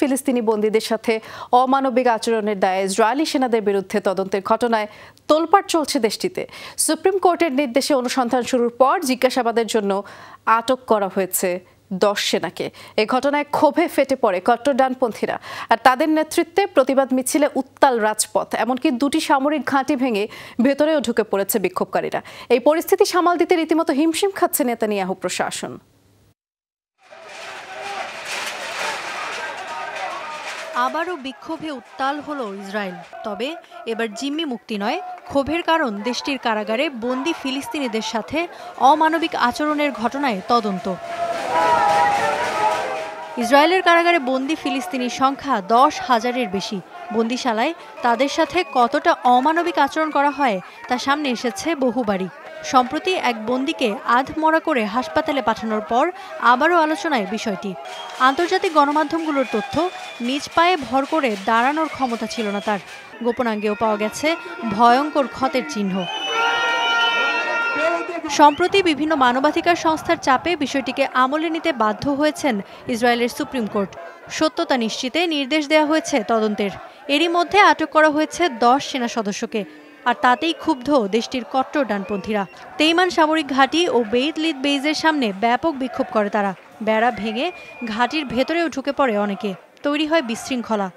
ফিলিস্তিনি বন্দীদের সাথে অমানবিক আচরণের দায়ে ইসরায়েলি সেনাদের বিরুদ্ধে তদন্তের ঘটনায় তোলপাট চলছে দেশটিতে সুপ্রিম কোর্টের নির্দেশে অনুসন্ধান শুরুর পর জিজ্ঞাসাবাদের জন্য আটক করা হয়েছে দশ সেনাকে এ ঘটনায় ক্ষোভে ফেটে পড়ে কট্টর ডানপন্থীরা আর তাদের নেতৃত্বে প্রতিবাদ মিছিলে উত্তাল রাজপথ এমনকি দুটি সামরিক ঘাঁটি ভেঙে ভেতরেও ঢুকে পড়েছে বিক্ষোভকারীরা এই পরিস্থিতি সামাল দিতে রীতিমতো হিমশিম খাচ্ছে নেতানিয়াহু প্রশাসন আবারও বিক্ষোভে উত্তাল হলো ইসরায়েল তবে এবার জিম্মি মুক্তি নয় ক্ষোভের কারণ দেশটির কারাগারে বন্দি ফিলিস্তিনিদের সাথে অমানবিক আচরণের ঘটনায় তদন্ত ইসরায়েলের কারাগারে বন্দি ফিলিস্তিনির সংখ্যা দশ হাজারের বেশি বন্দিশালায় তাদের সাথে কতটা অমানবিক আচরণ করা হয় তা সামনে এসেছে বহুবারই সম্প্রতি এক বন্দিকে আধমরা করে হাসপাতালে পাঠানোর পর আবারও আলোচনায় বিষয়টি আন্তর্জাতিক গণমাধ্যমগুলোর তথ্য নিজ পায়ে ভর করে দাঁড়ানোর ক্ষমতা ছিল না তার গোপনাঙ্গেও পাওয়া গেছে ভয়ঙ্কর ক্ষতের চিহ্ন সম্প্রতি বিভিন্ন মানবাধিকার সংস্থার চাপে বিষয়টিকে আমলে নিতে বাধ্য হয়েছেন ইসরায়েলের সুপ্রিম কোর্ট সত্যতা নিশ্চিতে নির্দেশ দেওয়া হয়েছে তদন্তের এরই মধ্যে আটক করা হয়েছে দশ সেনা সদস্যকে আর তাতেই ক্ষুব্ধ দেশটির কট্টর ডানপন্থীরা তেইমান সামরিক ঘাঁটি ও বেইদ লিদ বেইজের সামনে ব্যাপক বিক্ষোভ করে তারা বেড়া ভেঙে ঘাঁটির ভেতরেও ঢুকে পড়ে অনেকে তৈরি হয় বিশৃঙ্খলা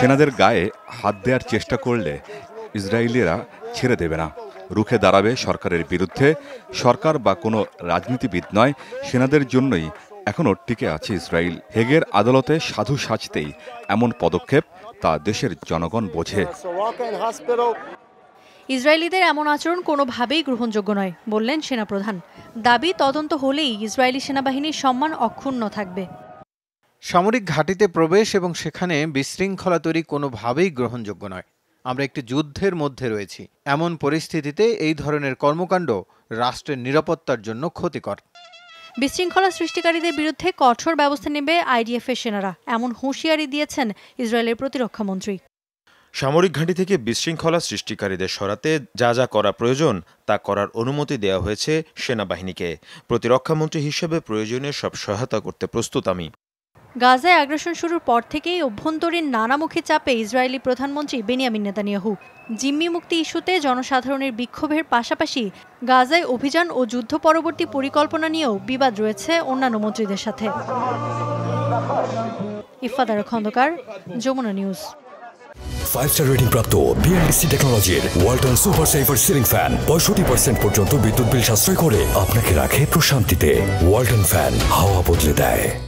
সেনাদের গায়ে হাত দেওয়ার চেষ্টা করলে ইসরায়েলিরা ছেড়ে দেবে না রুখে দাঁড়াবে সরকারের বিরুদ্ধে সরকার বা কোনো রাজনীতিবিদ নয় সেনাদের জন্যই এখনও টিকে আছে ইসরায়েল হেগের আদালতে সাধু সাজতেই এমন পদক্ষেপ তা দেশের জনগণ বোঝে ইসরায়েলিদের এমন আচরণ কোনোভাবেই গ্রহণযোগ্য নয় বললেন সেনাপ্রধান দাবি তদন্ত হলেই ইসরায়েলি সেনাবাহিনীর সম্মান অক্ষুণ্ণ থাকবে সামরিক ঘাঁটিতে প্রবেশ এবং সেখানে বিশৃঙ্খলা তৈরি কোনোভাবেই গ্রহণযোগ্য নয় আমরা একটি যুদ্ধের মধ্যে রয়েছি এমন পরিস্থিতিতে এই ধরনের কর্মকাণ্ড রাষ্ট্রের নিরাপত্তার জন্য ক্ষতিকর বিশৃঙ্খলা সৃষ্টিকারীদের বিরুদ্ধে কঠোর ব্যবস্থা নেবে আইডিএফ এর সেনারা এমন হুঁশিয়ারি দিয়েছেন ইসরায়েলের প্রতিরক্ষা মন্ত্রী সামরিক ঘাঁটি থেকে বিশৃঙ্খলা সৃষ্টিকারীদের সরাতে যা যা করা প্রয়োজন তা করার অনুমতি দেওয়া হয়েছে সেনাবাহিনীকে প্রতিরক্ষামন্ত্রী হিসেবে প্রয়োজনীয় সব সহায়তা করতে প্রস্তুত আমি গাজায় আগ্রাসন শুরুর পর থেকেই অভ্যন্তরীণ নানামুখী চাপে ইসরায়েলি প্রধানমন্ত্রী বেনিয়ামিন নেতানিয়াহু জিম্মি মুক্তি ইস্যুতে জনসাধারণের বিক্ষোভের পাশাপাশি গাজায় অভিযান ও যুদ্ধ পরবর্তী পরিকল্পনা নিয়েও বিবাদ রয়েছে অন্যান্য মন্ত্রীদের সাথে ইফাদার Khandakar Jamuna news five star rating প্রাপ্ত বিএনডিসি টেকনোলজির Walton super saver ceiling fan পঁয়ষট্টি পার্সেন্ট পর্যন্ত বিদ্যুৎ বিল সাশ্রয় করে আপনাকে রাখে প্রশান্তিতে ওয়ালটন ফ্যান হাওয়া বদলে দেয়